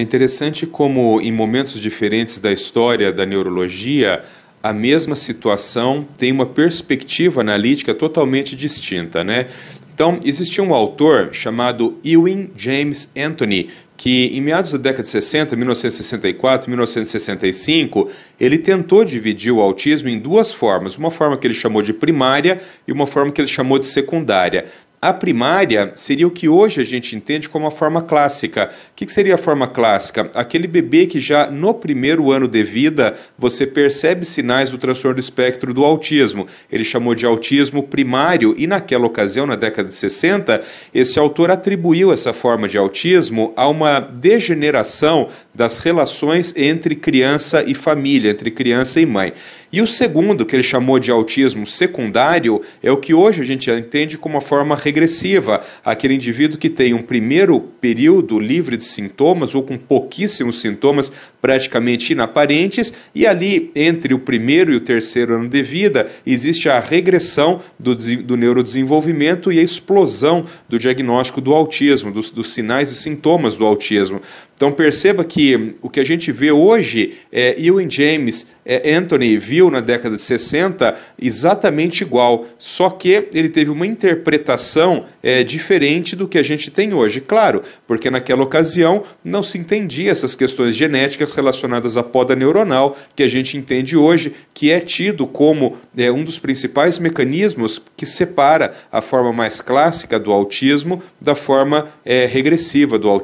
É interessante como, em momentos diferentes da história da neurologia, a mesma situação tem uma perspectiva analítica totalmente distinta, né? Então, existia um autor chamado Ewing James Anthony, que em meados da década de 60, 1964, 1965, ele tentou dividir o autismo em duas formas, uma forma que ele chamou de primária e uma forma que ele chamou de secundária. A primária seria o que hoje a gente entende como a forma clássica. O que seria a forma clássica? Aquele bebê que já no primeiro ano de vida você percebe sinais do transtorno do espectro do autismo. Ele chamou de autismo primário e naquela ocasião, na década de 60, esse autor atribuiu essa forma de autismo a uma degeneração das relações entre criança e família, entre criança e mãe. E o segundo, que ele chamou de autismo secundário, é o que hoje a gente entende como uma forma regressiva, aquele indivíduo que tem um primeiro período livre de sintomas ou com pouquíssimos sintomas praticamente inaparentes, e ali entre o primeiro e o terceiro ano de vida existe a regressão do, do neurodesenvolvimento e a explosão do diagnóstico do autismo, dos, dos sinais e sintomas do autismo. Então perceba que o que a gente vê hoje é Ewan James, é Anthony Viu na década de 60 exatamente igual, só que ele teve uma interpretação é, diferente do que a gente tem hoje. Claro, porque naquela ocasião não se entendia essas questões genéticas relacionadas à poda neuronal que a gente entende hoje, que é tido como é, um dos principais mecanismos que separa a forma mais clássica do autismo da forma é, regressiva do autismo.